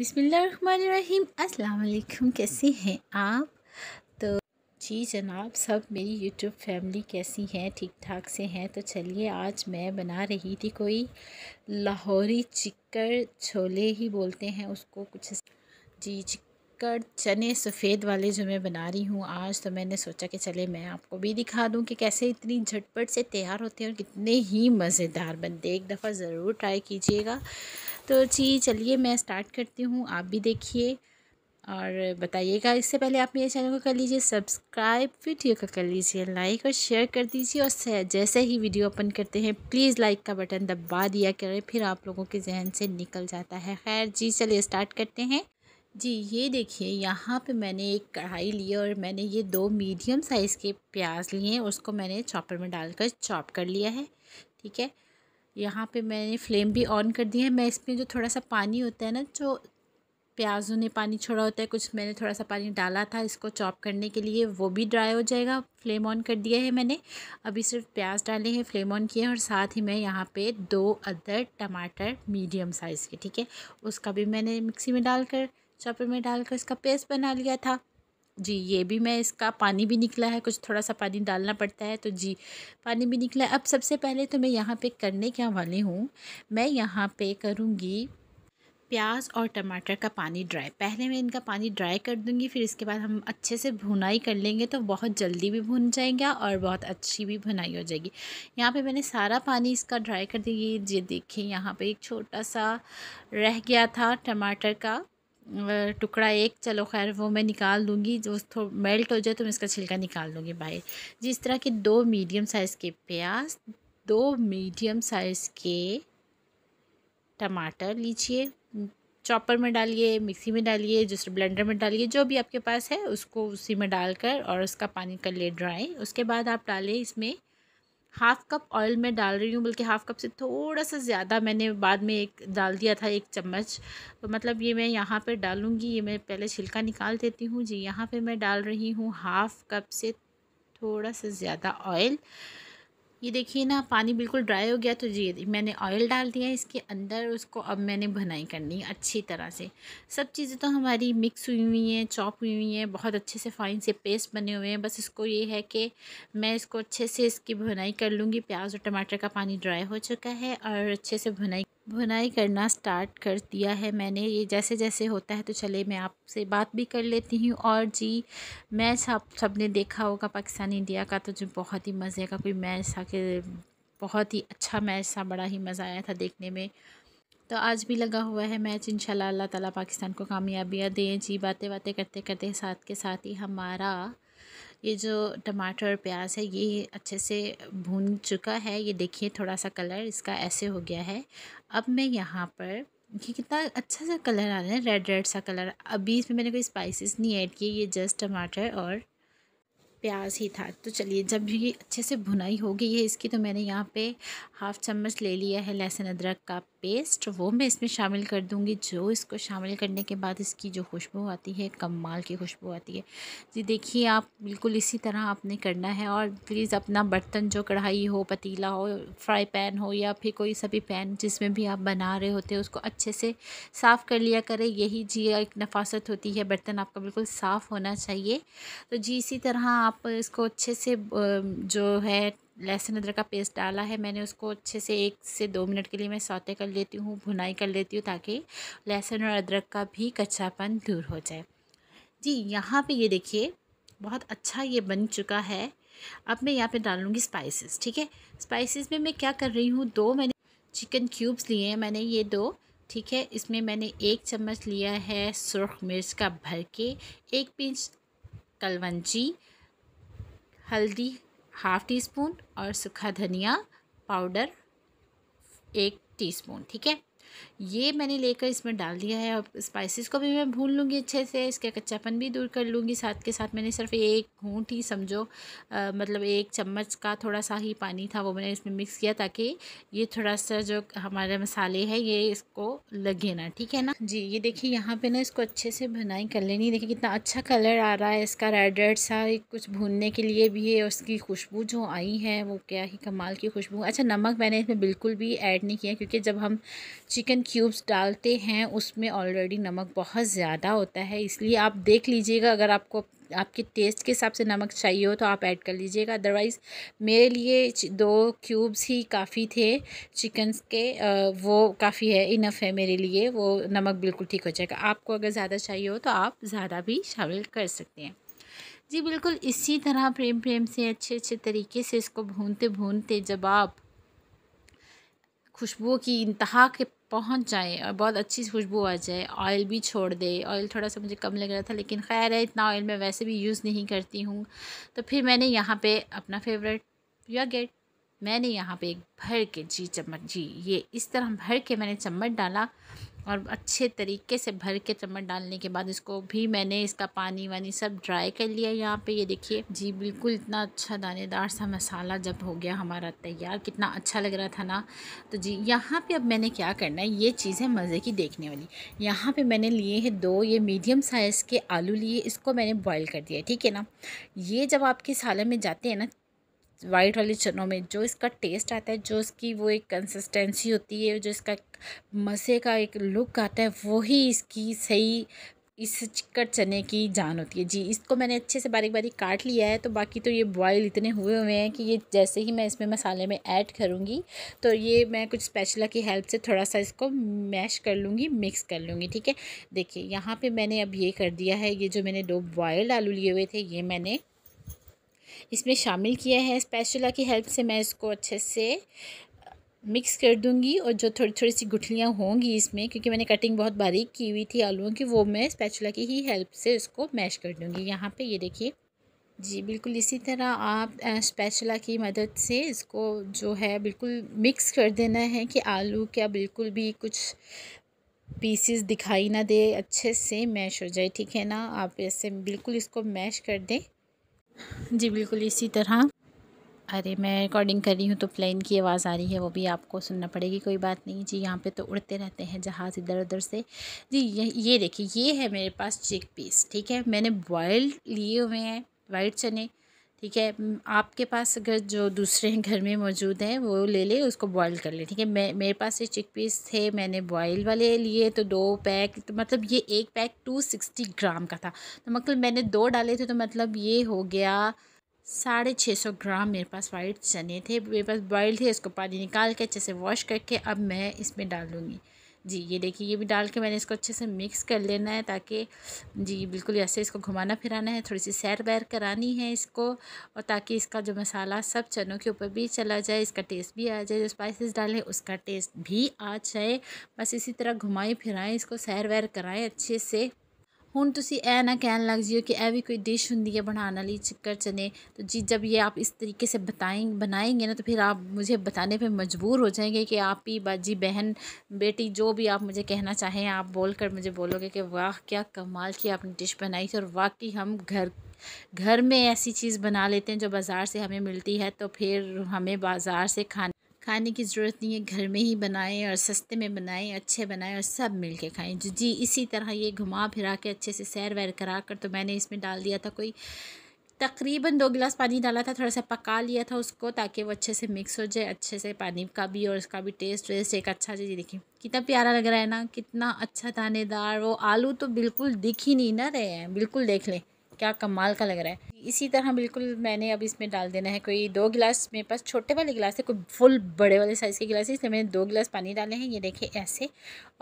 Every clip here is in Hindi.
बिसमीम अल्लाम कैसे हैं आप तो जी जनाब सब मेरी यूट्यूब फैमिली कैसी है ठीक ठाक से हैं तो चलिए आज मैं बना रही थी कोई लाहौरी चिक्कर छोले ही बोलते हैं उसको कुछ जी चिक कट चने सफ़ेद वाले जो मैं बना रही हूँ आज तो मैंने सोचा कि चले मैं आपको भी दिखा दूँ कि कैसे इतनी झटपट से तैयार होते हैं और कितने ही मज़ेदार बनते एक दफ़ा ज़रूर ट्राई कीजिएगा तो जी चलिए मैं स्टार्ट करती हूँ आप भी देखिए और बताइएगा इससे पहले आप मेरे चैनल को कर लीजिए सब्सक्राइब वीडियो को कर लीजिए लाइक और शेयर कर दीजिए और जैसे ही वीडियो ओपन करते हैं प्लीज़ लाइक का बटन दबा दिया करें फिर आप लोगों के जहन से निकल जाता है खैर जी चलिए स्टार्ट करते हैं जी ये देखिए यहाँ पे मैंने एक कढ़ाई ली और मैंने ये दो मीडियम साइज़ के प्याज लिए हैं उसको मैंने चॉपर में डालकर चॉप कर लिया है ठीक है यहाँ पे मैंने फ्लेम भी ऑन कर दी है मैं इसमें जो थोड़ा सा पानी होता है ना जो प्याजों ने पानी छोड़ा होता है कुछ मैंने थोड़ा सा पानी डाला था इसको चॉप करने के लिए वो भी ड्राई हो जाएगा फ्लेम ऑन कर दिया है मैंने अभी सिर्फ प्याज डाले हैं फ्लेम ऑन किया है और साथ ही मैं यहाँ पे दो अदर टमाटर मीडियम साइज़ के ठीक है उसका भी मैंने मिक्सी में डालकर चॉपर में डालकर इसका पेस्ट बना लिया था जी ये भी मैं इसका पानी भी निकला है कुछ थोड़ा सा पानी डालना पड़ता है तो जी पानी भी निकला है अब सबसे पहले तो मैं यहाँ पे करने क्या वाली हूँ मैं यहाँ पे करूँगी प्याज और टमाटर का पानी ड्राई पहले मैं इनका पानी ड्राई कर दूँगी फिर इसके बाद हम अच्छे से भुनाई कर लेंगे तो बहुत जल्दी भी भुन जाएगा और बहुत अच्छी भी भुनाई हो जाएगी यहाँ पे मैंने सारा पानी इसका ड्राई कर दिया ये देखिए यहाँ पे एक छोटा सा रह गया था टमाटर का टुकड़ा एक चलो खैर वो मैं निकाल दूँगी जो थो मेल्ट हो जाए तो मैं इसका छिलका निकाल लूँगी बाहर जिस तरह के दो मीडियम साइज़ के प्याज दो मीडियम साइज़ के टमाटर लीजिए चॉपर में डालिए मिक्सी में डालिए जिस ब्लेंडर में डालिए जो भी आपके पास है उसको उसी में डालकर और उसका पानी कर ले ड्राई उसके बाद आप डालें इसमें हाफ़ कप ऑयल में डाल रही हूँ बल्कि हाफ़ कप से थोड़ा सा ज़्यादा मैंने बाद में एक डाल दिया था एक चम्मच तो मतलब ये मैं यहाँ पर डालूँगी ये मैं पहले छिलका निकाल देती हूँ जी यहाँ पर मैं डाल रही हूँ हाफ़ कप से थोड़ा सा ज़्यादा ऑयल ये देखिए ना पानी बिल्कुल ड्राई हो गया तो जी मैंने ऑयल डाल दिया इसके अंदर उसको अब मैंने भुनाई करनी है अच्छी तरह से सब चीज़ें तो हमारी मिक्स हुई हुई हैं चॉप हुई हुई हैं बहुत अच्छे से फाइन से पेस्ट बने हुए हैं बस इसको ये है कि मैं इसको अच्छे से इसकी भुनाई कर लूँगी प्याज और टमाटर का पानी ड्राई हो चुका है और अच्छे से भुनाई बुनाई करना स्टार्ट कर दिया है मैंने ये जैसे जैसे होता है तो चले मैं आपसे बात भी कर लेती हूँ और जी मैच आप सब ने देखा होगा पाकिस्तान इंडिया का तो जो बहुत ही मज़े का कोई मैच था कि बहुत ही अच्छा मैच था बड़ा ही मज़ा आया था देखने में तो आज भी लगा हुआ है मैच इंशाल्लाह अल्लाह ताला पाकिस्तान को कामयाबियाँ दें जी बातें बातें करते करते साथ के साथ ही हमारा ये जो टमाटर और प्याज है ये अच्छे से भून चुका है ये देखिए थोड़ा सा कलर इसका ऐसे हो गया है अब मैं यहाँ पर ये कितना अच्छा सा कलर आ रहा है रेड रेड सा कलर अभी इसमें मैंने कोई स्पाइसेस नहीं ऐड किए ये जस्ट टमाटर और प्याज ही था तो चलिए जब ये अच्छे से भुनाई हो गई है इसकी तो मैंने यहाँ पे हाफ़ चम्मच ले लिया है लहसुन अदरक का पेस्ट वो मैं इसमें शामिल कर दूंगी जो इसको शामिल करने के बाद इसकी जो खुशबू आती है कमाल की खुशबू आती है जी देखिए आप बिल्कुल इसी तरह आपने करना है और प्लीज़ अपना बर्तन जो कढ़ाई हो पतीला हो फ्राई पैन हो या फिर कोई सभी पैन जिसमें भी आप बना रहे होते हैं उसको अच्छे से साफ़ कर लिया करें यही जी एक नफासत होती है बर्तन आपका बिल्कुल साफ़ होना चाहिए तो जी इसी तरह आप इसको अच्छे से जो है लहसुन अदरक का पेस्ट डाला है मैंने उसको अच्छे से एक से दो मिनट के लिए मैं सौते कर लेती हूँ भुनाई कर लेती हूँ ताकि लहसुन और अदरक का भी कच्चापन दूर हो जाए जी यहाँ पे ये देखिए बहुत अच्छा ये बन चुका है अब मैं यहाँ पे डालूँगी स्पाइसेस ठीक है स्पाइसेस में मैं क्या कर रही हूँ दो मैंने चिकन क्यूब्स लिए हैं मैंने ये दो ठीक है इसमें मैंने एक चम्मच लिया है सुरख मिर्च का भर के एक पिंच कलवंची हल्दी हाफ़ टी स्पून और सूखा धनिया पाउडर एक टीस्पून ठीक है ये मैंने लेकर इसमें डाल दिया है और स्पाइसेस को भी मैं भून लूँगी अच्छे से इसका कच्चापन भी दूर कर लूँगी साथ के साथ मैंने सिर्फ एक घूट ही समझो आ, मतलब एक चम्मच का थोड़ा सा ही पानी था वो मैंने इसमें मिक्स किया ताकि ये थोड़ा सा जो हमारे मसाले है ये इसको लगे ना ठीक है ना जी ये देखिए यहाँ पर ना इसको अच्छे से भुनाई कर लेनी देखिए कितना अच्छा कलर आ रहा है इसका रेड रेड सा कुछ भूनने के लिए भी है उसकी खुशबू जो आई है वो क्या ही कमाल की खुशबू अच्छा नमक मैंने इसमें बिल्कुल भी ऐड नहीं किया क्योंकि जब हम चिकन क्यूब्स डालते हैं उसमें ऑलरेडी नमक बहुत ज़्यादा होता है इसलिए आप देख लीजिएगा अगर आपको आपके टेस्ट के हिसाब से नमक चाहिए हो तो आप ऐड कर लीजिएगा अदरवाइज़ मेरे लिए दो क्यूब्स ही काफ़ी थे चिकन के वो काफ़ी है इनफ है मेरे लिए वो नमक बिल्कुल ठीक हो जाएगा आपको अगर ज़्यादा चाहिए हो तो आप ज़्यादा भी शामिल कर सकते हैं जी बिल्कुल इसी तरह प्रेम प्रेम से अच्छे अच्छे तरीके से इसको भूनते भूनते जब आप खुशबू की इंतहा के पहुंच जाए और बहुत अच्छी खुशबू आ जाए ऑयल भी छोड़ दे ऑयल थोड़ा सा मुझे कम लग रहा था लेकिन खैर है इतना ऑयल मैं वैसे भी यूज़ नहीं करती हूँ तो फिर मैंने यहाँ पे अपना फेवरेट या गेट मैंने यहाँ पे एक भर के जी चम्मच जी ये इस तरह भर के मैंने चम्मच डाला और अच्छे तरीके से भर के चम्मच डालने के बाद इसको भी मैंने इसका पानी वानी सब ड्राई कर लिया यहाँ पे ये देखिए जी बिल्कुल इतना अच्छा दानेदार सा मसाला जब हो गया हमारा तैयार कितना अच्छा लग रहा था ना तो जी यहाँ पे अब मैंने क्या करना है ये चीज़ है मज़े की देखने वाली यहाँ पे मैंने लिए हैं दो ये मीडियम साइज़ के आलू लिए इसको मैंने बॉयल कर दिया ठीक है ना ये जब आपके सालन में जाते हैं ना वाइट वाले चनों में जो इसका टेस्ट आता है जो इसकी वो एक कंसिस्टेंसी होती है जो इसका मज़े का एक लुक आता है वो ही इसकी सही इस चिक्कड़ चने की जान होती है जी इसको मैंने अच्छे से बारीक बारीक काट लिया है तो बाकी तो ये बॉयल इतने हुए हुए हैं कि ये जैसे ही मैं इसमें मसाले में ऐड करूँगी तो ये मैं कुछ स्पेशला की हेल्प से थोड़ा सा इसको मैश कर लूँगी मिक्स कर लूँगी ठीक है देखिए यहाँ पे मैंने अब ये कर दिया है ये जो मैंने दो बॉयल्ड आलू लिए हुए थे ये मैंने इसमें शामिल किया है स्पैचुला की हेल्प से मैं इसको अच्छे से मिक्स कर दूंगी और जो थोड़ी थोड़ी सी गुठलियाँ होंगी इसमें क्योंकि मैंने कटिंग बहुत बारीक की हुई थी आलूओं की वो मैं स्पैचुला की ही हेल्प से इसको मैश कर दूंगी यहाँ पे ये देखिए जी बिल्कुल इसी तरह आप स्पैचुला की मदद से इसको जो है बिल्कुल मिक्स कर देना है कि आलू क्या बिल्कुल भी कुछ पीसीस दिखाई ना दे अच्छे से मैश हो जाए ठीक है ना आप ऐसे बिल्कुल इसको मैश कर दें जी बिल्कुल इसी तरह अरे मैं रिकॉर्डिंग कर रही हूँ तो प्लेन की आवाज़ आ रही है वो भी आपको सुनना पड़ेगी कोई बात नहीं जी यहाँ पे तो उड़ते रहते हैं जहाज़ इधर उधर से जी ये ये देखिए ये है मेरे पास चिक पीस ठीक है मैंने बॉयल लिए हुए हैं वाइट चने ठीक है आपके पास अगर जो दूसरे घर में मौजूद हैं वो ले ले उसको बॉईल कर ले ठीक है मैं मेरे पास ये चिक पीस थे मैंने बॉईल वाले लिए तो दो पैक तो मतलब ये एक पैक टू सिक्सटी ग्राम का था तो मतलब मैंने दो डाले थे तो मतलब ये हो गया साढ़े छः सौ ग्राम मेरे पास वाइट चने थे मेरे पास बॉयल थे इसको पानी निकाल के अच्छे से वॉश करके अब मैं इसमें डाल दूँगी जी ये देखिए ये भी डाल के मैंने इसको अच्छे से मिक्स कर लेना है ताकि जी बिल्कुल ऐसे इसको घुमाना फिराना है थोड़ी सी सैर बैर करानी है इसको और ताकि इसका जो मसाला सब चनों के ऊपर भी चला जाए इसका टेस्ट भी आ जाए जो स्पाइसेस डालें उसका टेस्ट भी आ जाए बस इसी तरह घुमाएं फिराएं इसको सैर वैर कराएँ अच्छे से हूँ तुम ए ना कह लग जाओ कि यह भी कोई डिश हूँ है बनाने वाली चक्कर चने तो जी जब ये आप इस तरीके से बताए बनाएंगे ना तो फिर आप मुझे बताने पे मजबूर हो जाएंगे कि आप ही बाजी बहन बेटी जो भी आप मुझे कहना चाहें आप बोल कर मुझे बोलोगे कि वाह क्या कमाल की आपने डिश बनाई थी और वाकई हम घर घर में ऐसी चीज़ बना लेते हैं जो बाज़ार से हमें मिलती है तो फिर हमें बाज़ार से खाने खाने की ज़रूरत नहीं है घर में ही बनाएं और सस्ते में बनाएं अच्छे बनाएं और सब मिल के खाएँ जी इसी तरह ये घुमा फिरा के अच्छे से सैर वैर करा कर तो मैंने इसमें डाल दिया था कोई तकरीबन दो गिलास पानी डाला था थोड़ा सा पका लिया था उसको ताकि वो अच्छे से मिक्स हो जाए अच्छे से पानी का भी और उसका भी टेस्ट वेस्ट एक अच्छा चीज़ देखिए कितना प्यारा लग रहा है ना कितना अच्छा दानेदार वो आलू तो बिल्कुल दिख ही नहीं ना रहे हैं बिल्कुल देख लें क्या कमाल का लग रहा है इसी तरह बिल्कुल मैंने अब इसमें डाल देना है कोई दो गिलास मेरे पास छोटे वाले गिलास है कोई फुल बड़े वाले साइज़ के गिलास है इसलिए मैंने दो गिलास पानी डाले हैं ये देखे ऐसे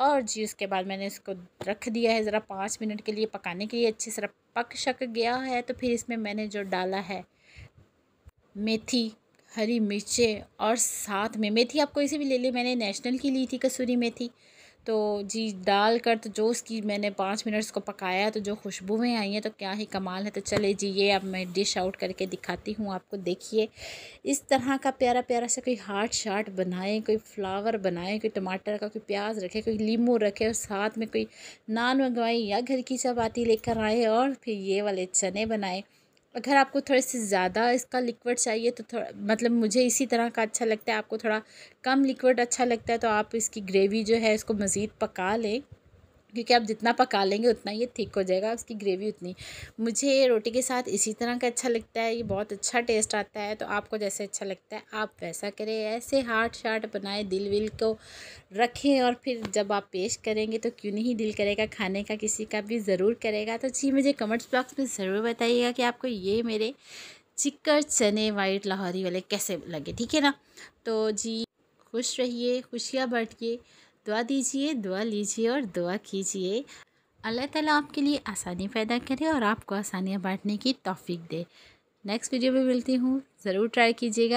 और जी उसके बाद मैंने इसको रख दिया है ज़रा पाँच मिनट के लिए पकाने के लिए अच्छे से पक शक गया है तो फिर इसमें मैंने जो डाला है मेथी हरी मिर्चें और साथ में मेथी आप कोई भी ले ली मैंने नेशनल की ली थी कसूरी मेथी तो जी डाल कर तो जो उसकी मैंने पाँच मिनट उसको पकाया तो जो खुशबुएँ आई हैं तो क्या ही कमाल है तो चले जी ये अब मैं डिश आउट करके दिखाती हूँ आपको देखिए इस तरह का प्यारा प्यारा सा कोई हार्ट शार्ट बनाए कोई फ्लावर बनाए कोई टमाटर का कोई प्याज रखे कोई लीमू रखे और साथ में कोई नान मंगवाए या घर की चपाती लेकर आए और फिर ये वाले चने बनाए अगर आपको थोड़े से ज़्यादा इसका लिक्विड चाहिए तो थोड़ा मतलब मुझे इसी तरह का अच्छा लगता है आपको थोड़ा कम लिक्विड अच्छा लगता है तो आप इसकी ग्रेवी जो है इसको मज़ीद पका लें क्योंकि आप जितना पका लेंगे उतना ये ठीक हो जाएगा उसकी ग्रेवी उतनी मुझे रोटी के साथ इसी तरह का अच्छा लगता है ये बहुत अच्छा टेस्ट आता है तो आपको जैसे अच्छा लगता है आप वैसा करें ऐसे हार्ट शार्ट बनाए दिल विल को रखें और फिर जब आप पेश करेंगे तो क्यों नहीं दिल करेगा खाने का किसी का भी ज़रूर करेगा तो जी मुझे कमेंट्स बॉक्स में ज़रूर बताइएगा कि आपको ये मेरे चिक्कर चने वाइट लाहौरी वाले कैसे लगे ठीक है ना तो जी खुश रहिए खुशियाँ बांटिए दुआ दीजिए दुआ लीजिए और दुआ कीजिए अल्लाह ताला आपके लिए आसानी पैदा करे और आपको आसानियाँ बांटने की तौफीक दे नेक्स्ट वीडियो में मिलती हूँ ज़रूर ट्राई कीजिएगा